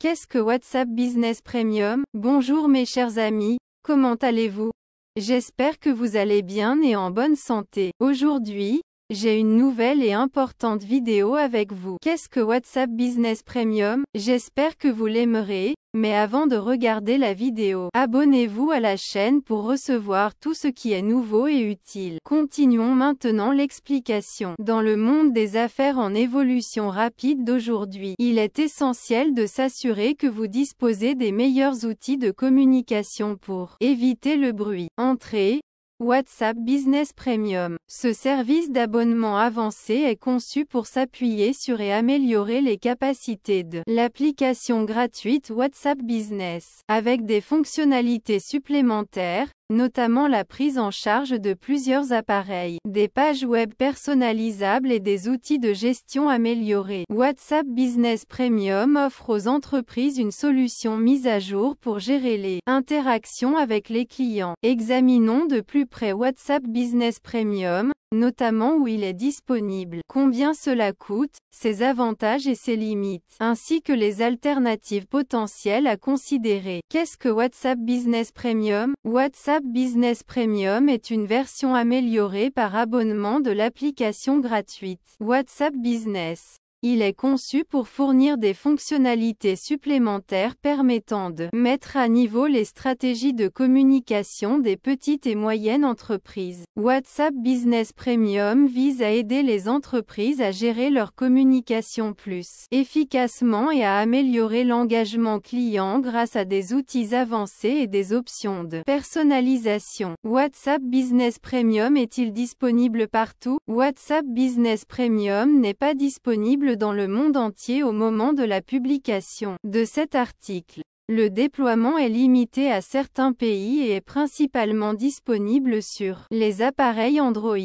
Qu'est-ce que WhatsApp Business Premium Bonjour mes chers amis, comment allez-vous J'espère que vous allez bien et en bonne santé. Aujourd'hui, j'ai une nouvelle et importante vidéo avec vous. Qu'est-ce que WhatsApp Business Premium J'espère que vous l'aimerez, mais avant de regarder la vidéo, abonnez-vous à la chaîne pour recevoir tout ce qui est nouveau et utile. Continuons maintenant l'explication. Dans le monde des affaires en évolution rapide d'aujourd'hui, il est essentiel de s'assurer que vous disposez des meilleurs outils de communication pour éviter le bruit, Entrez WhatsApp Business Premium. Ce service d'abonnement avancé est conçu pour s'appuyer sur et améliorer les capacités de l'application gratuite WhatsApp Business, avec des fonctionnalités supplémentaires, notamment la prise en charge de plusieurs appareils, des pages web personnalisables et des outils de gestion améliorés. WhatsApp Business Premium offre aux entreprises une solution mise à jour pour gérer les interactions avec les clients. Examinons de plus près WhatsApp Business Premium, notamment où il est disponible, combien cela coûte, ses avantages et ses limites, ainsi que les alternatives potentielles à considérer. Qu'est-ce que WhatsApp Business Premium WhatsApp Business Premium est une version améliorée par abonnement de l'application gratuite WhatsApp Business. Il est conçu pour fournir des fonctionnalités supplémentaires permettant de mettre à niveau les stratégies de communication des petites et moyennes entreprises. WhatsApp Business Premium vise à aider les entreprises à gérer leur communication plus efficacement et à améliorer l'engagement client grâce à des outils avancés et des options de personnalisation. WhatsApp Business Premium est-il disponible partout WhatsApp Business Premium n'est pas disponible dans le monde entier au moment de la publication de cet article. Le déploiement est limité à certains pays et est principalement disponible sur les appareils Android.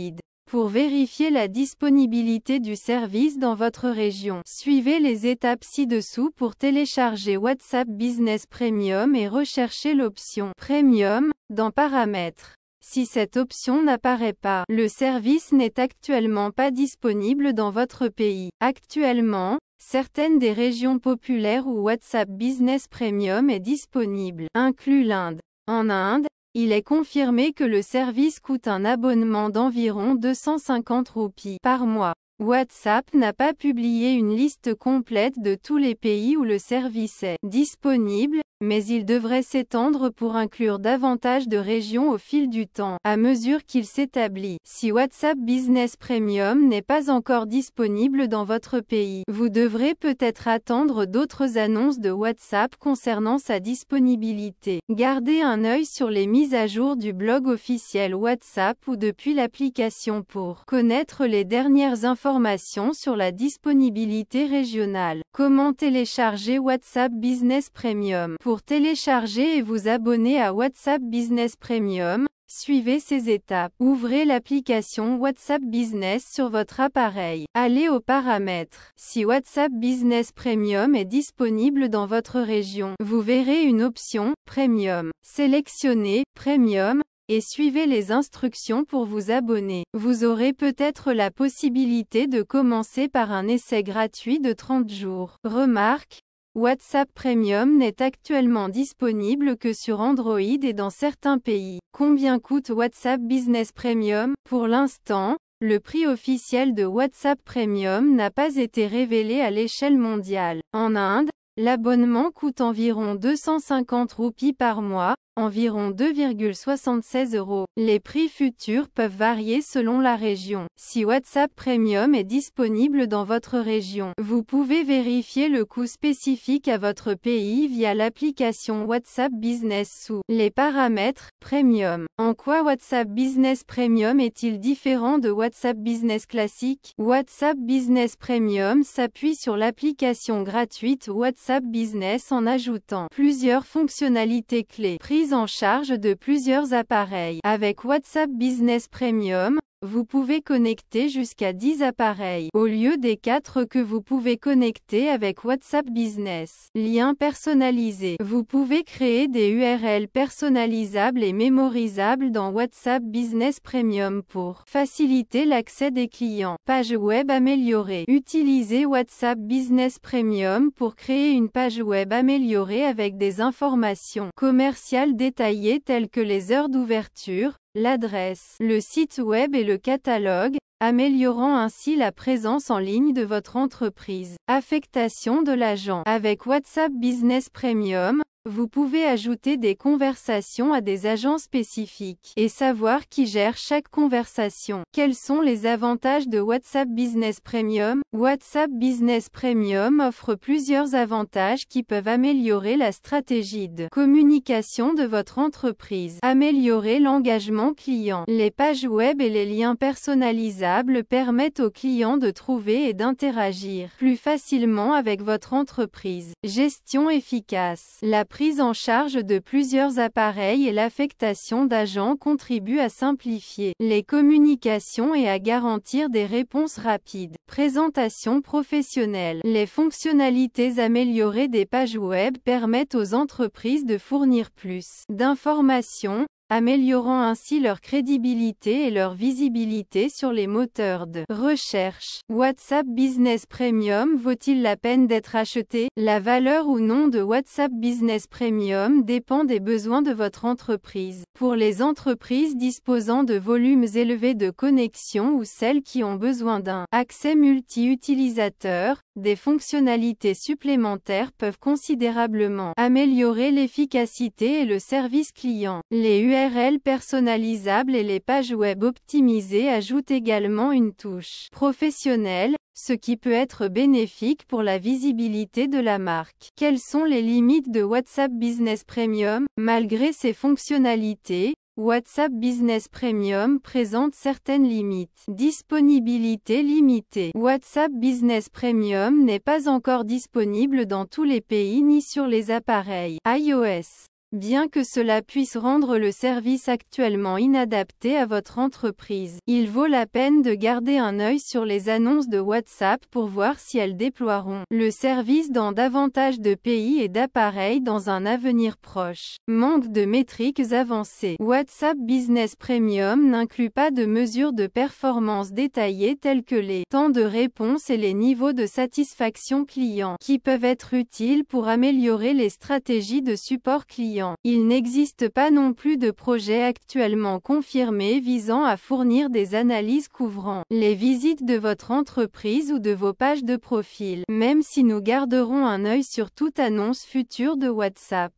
Pour vérifier la disponibilité du service dans votre région, suivez les étapes ci-dessous pour télécharger WhatsApp Business Premium et recherchez l'option Premium dans Paramètres. Si cette option n'apparaît pas, le service n'est actuellement pas disponible dans votre pays. Actuellement, certaines des régions populaires où WhatsApp Business Premium est disponible, inclut l'Inde. En Inde, il est confirmé que le service coûte un abonnement d'environ 250 roupies par mois. WhatsApp n'a pas publié une liste complète de tous les pays où le service est disponible, mais il devrait s'étendre pour inclure davantage de régions au fil du temps, à mesure qu'il s'établit. Si WhatsApp Business Premium n'est pas encore disponible dans votre pays, vous devrez peut-être attendre d'autres annonces de WhatsApp concernant sa disponibilité. Gardez un œil sur les mises à jour du blog officiel WhatsApp ou depuis l'application pour connaître les dernières informations sur la disponibilité régionale. Comment télécharger WhatsApp Business Premium pour télécharger et vous abonner à WhatsApp Business Premium, suivez ces étapes. Ouvrez l'application WhatsApp Business sur votre appareil. Allez aux paramètres. Si WhatsApp Business Premium est disponible dans votre région, vous verrez une option Premium. Sélectionnez Premium et suivez les instructions pour vous abonner. Vous aurez peut-être la possibilité de commencer par un essai gratuit de 30 jours. Remarque, WhatsApp Premium n'est actuellement disponible que sur Android et dans certains pays. Combien coûte WhatsApp Business Premium Pour l'instant, le prix officiel de WhatsApp Premium n'a pas été révélé à l'échelle mondiale. En Inde, l'abonnement coûte environ 250 roupies par mois, environ 2,76 euros. Les prix futurs peuvent varier selon la région. Si WhatsApp Premium est disponible dans votre région, vous pouvez vérifier le coût spécifique à votre pays via l'application WhatsApp Business sous les paramètres Premium. En quoi WhatsApp Business Premium est-il différent de WhatsApp Business classique WhatsApp Business Premium s'appuie sur l'application gratuite WhatsApp Business en ajoutant plusieurs fonctionnalités clés en charge de plusieurs appareils. Avec WhatsApp Business Premium, vous pouvez connecter jusqu'à 10 appareils, au lieu des 4 que vous pouvez connecter avec WhatsApp Business. Lien personnalisé. Vous pouvez créer des URL personnalisables et mémorisables dans WhatsApp Business Premium pour faciliter l'accès des clients. Page web améliorée. Utilisez WhatsApp Business Premium pour créer une page web améliorée avec des informations commerciales détaillées telles que les heures d'ouverture, l'adresse, le site web et le catalogue, améliorant ainsi la présence en ligne de votre entreprise. Affectation de l'agent avec WhatsApp Business Premium, vous pouvez ajouter des conversations à des agents spécifiques et savoir qui gère chaque conversation. Quels sont les avantages de WhatsApp Business Premium WhatsApp Business Premium offre plusieurs avantages qui peuvent améliorer la stratégie de communication de votre entreprise, améliorer l'engagement client. Les pages web et les liens personnalisables permettent aux clients de trouver et d'interagir plus facilement avec votre entreprise. Gestion efficace. La prise en charge de plusieurs appareils et l'affectation d'agents contribue à simplifier les communications et à garantir des réponses rapides. Présentation professionnelle. Les fonctionnalités améliorées des pages web permettent aux entreprises de fournir plus d'informations, améliorant ainsi leur crédibilité et leur visibilité sur les moteurs de recherche. WhatsApp Business Premium vaut-il la peine d'être acheté La valeur ou non de WhatsApp Business Premium dépend des besoins de votre entreprise. Pour les entreprises disposant de volumes élevés de connexions ou celles qui ont besoin d'un accès multi-utilisateur, des fonctionnalités supplémentaires peuvent considérablement améliorer l'efficacité et le service client. Les us URL personnalisable et les pages web optimisées ajoutent également une touche professionnelle, ce qui peut être bénéfique pour la visibilité de la marque. Quelles sont les limites de WhatsApp Business Premium Malgré ses fonctionnalités, WhatsApp Business Premium présente certaines limites. Disponibilité limitée. WhatsApp Business Premium n'est pas encore disponible dans tous les pays ni sur les appareils iOS. Bien que cela puisse rendre le service actuellement inadapté à votre entreprise, il vaut la peine de garder un œil sur les annonces de WhatsApp pour voir si elles déploieront le service dans davantage de pays et d'appareils dans un avenir proche. Manque de métriques avancées. WhatsApp Business Premium n'inclut pas de mesures de performance détaillées telles que les temps de réponse et les niveaux de satisfaction client qui peuvent être utiles pour améliorer les stratégies de support client. Il n'existe pas non plus de projet actuellement confirmé visant à fournir des analyses couvrant les visites de votre entreprise ou de vos pages de profil, même si nous garderons un œil sur toute annonce future de WhatsApp.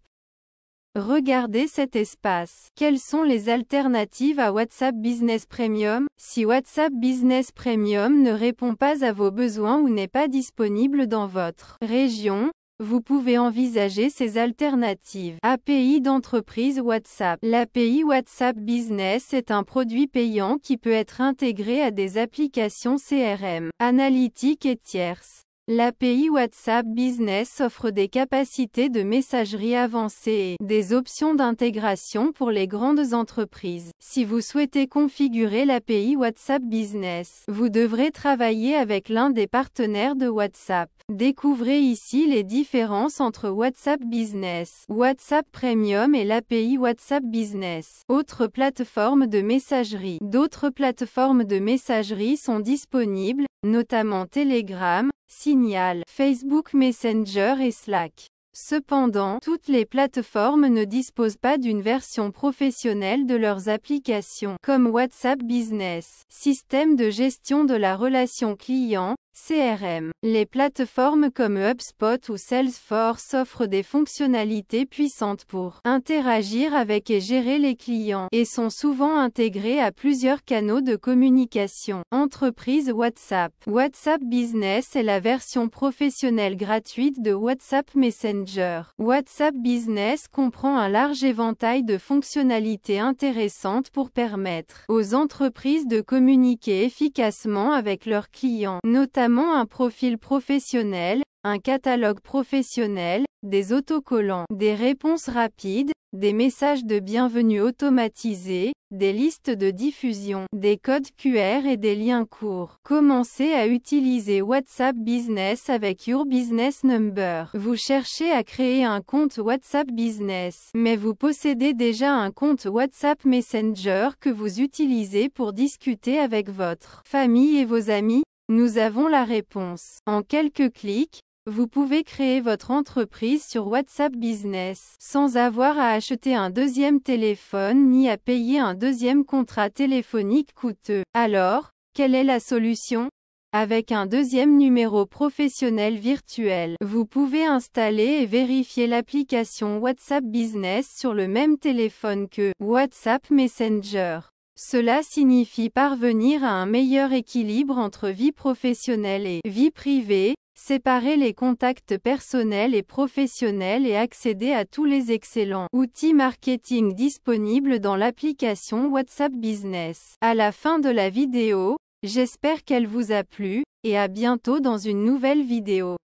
Regardez cet espace. Quelles sont les alternatives à WhatsApp Business Premium Si WhatsApp Business Premium ne répond pas à vos besoins ou n'est pas disponible dans votre région, vous pouvez envisager ces alternatives. API d'entreprise WhatsApp L'API WhatsApp Business est un produit payant qui peut être intégré à des applications CRM, analytiques et tierces. L'API WhatsApp Business offre des capacités de messagerie avancées et des options d'intégration pour les grandes entreprises. Si vous souhaitez configurer l'API WhatsApp Business, vous devrez travailler avec l'un des partenaires de WhatsApp. Découvrez ici les différences entre WhatsApp Business, WhatsApp Premium et l'API WhatsApp Business. Autres plateformes de messagerie. D'autres plateformes de messagerie sont disponibles, notamment Telegram, Signal, Facebook Messenger et Slack. Cependant, toutes les plateformes ne disposent pas d'une version professionnelle de leurs applications, comme WhatsApp Business, système de gestion de la relation client, CRM. Les plateformes comme HubSpot ou Salesforce offrent des fonctionnalités puissantes pour interagir avec et gérer les clients et sont souvent intégrées à plusieurs canaux de communication. Entreprise WhatsApp. WhatsApp Business est la version professionnelle gratuite de WhatsApp Messenger. WhatsApp Business comprend un large éventail de fonctionnalités intéressantes pour permettre aux entreprises de communiquer efficacement avec leurs clients, notamment un profil professionnel, un catalogue professionnel, des autocollants, des réponses rapides, des messages de bienvenue automatisés, des listes de diffusion, des codes QR et des liens courts. Commencez à utiliser WhatsApp Business avec Your Business Number. Vous cherchez à créer un compte WhatsApp Business, mais vous possédez déjà un compte WhatsApp Messenger que vous utilisez pour discuter avec votre famille et vos amis. Nous avons la réponse. En quelques clics, vous pouvez créer votre entreprise sur WhatsApp Business sans avoir à acheter un deuxième téléphone ni à payer un deuxième contrat téléphonique coûteux. Alors, quelle est la solution avec un deuxième numéro professionnel virtuel. Vous pouvez installer et vérifier l'application WhatsApp Business sur le même téléphone que WhatsApp Messenger. Cela signifie parvenir à un meilleur équilibre entre vie professionnelle et vie privée, séparer les contacts personnels et professionnels et accéder à tous les excellents outils marketing disponibles dans l'application WhatsApp Business. À la fin de la vidéo, j'espère qu'elle vous a plu, et à bientôt dans une nouvelle vidéo.